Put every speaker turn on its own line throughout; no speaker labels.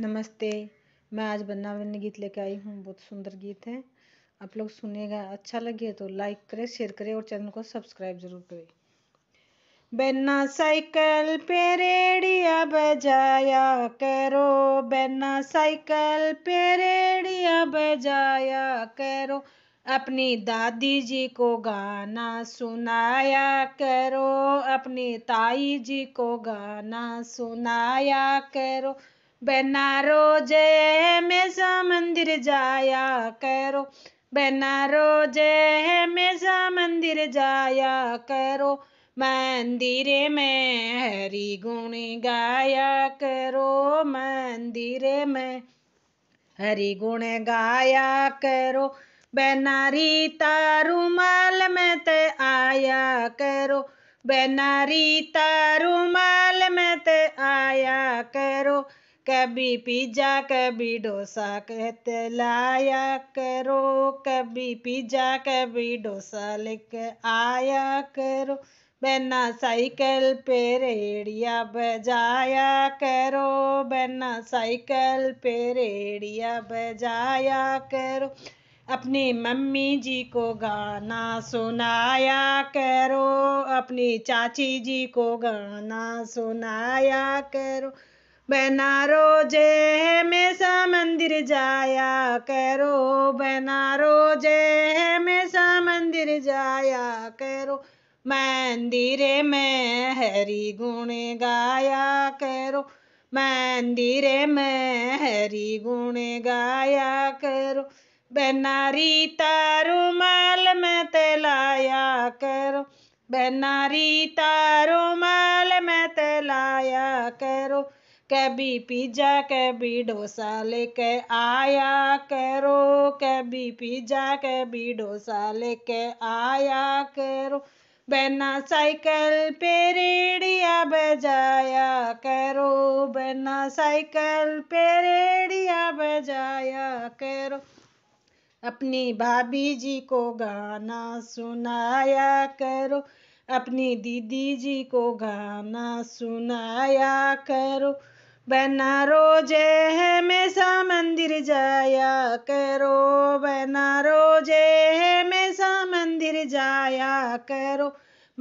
नमस्ते मैं आज बन्ना बन्नी गीत लेके आई हूँ बहुत सुंदर गीत है आप लोग सुनेगा अच्छा लगे तो लाइक करें शेयर करें और चैनल को सब्सक्राइब जरूर करें बेना साइकिल पे रेडिया बजाया करो बेना साइकिल पे रेडिया बजाया करो अपनी दादी जी को गाना सुनाया करो अपनी ताई जी को गाना सुनाया करो बनारो जय में सा मंदिर जाया करो बनारो जय में सा मंदिर जाया करो मंदिर में हरि गुण गाया करो मंदिर में हरि गुण गाया करो बैनारी माल में ते आया करो बैनारी माल में ते कभी पिज्जा कभी डोसा कहते लाया करो कभी पिज्जा कभी डोसा लेके आया करो बना साइकिल पे रेडिया बजाया करो बना साइकिल पे रेडिया बजाया करो अपनी मम्मी जी को गाना सुनाया करो अपनी चाची जी को गाना सुनाया करो बनारोजे में सा मंदिर जाया करो बनारोजे में सा मंदिर जाया करो मंदिर में हरि गुण गाया करो मंदिर में हरि गुण गाया करो बनारी तारू माल में तलाया करो बनारी तारू माल में तलाया करो कभी पिज्जा कभी डोसा लेके आया करो कभी पिज्जा कभी डोसा लेके आया करो बिना साइकिल पे रेडिया बजाया करो बिना साइकिल पे रेडिया बजाया करो अपनी भाभी जी को गाना सुनाया करो अपनी दीदी जी को गाना सुनाया करो जय है मैं सा मंदिर जाया करो जय है मैं सा मंदिर जाया करो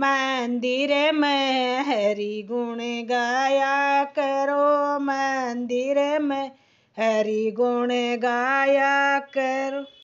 मंदिर में हरि गुण गाया करो मंदिर में हरि गुण गाया करो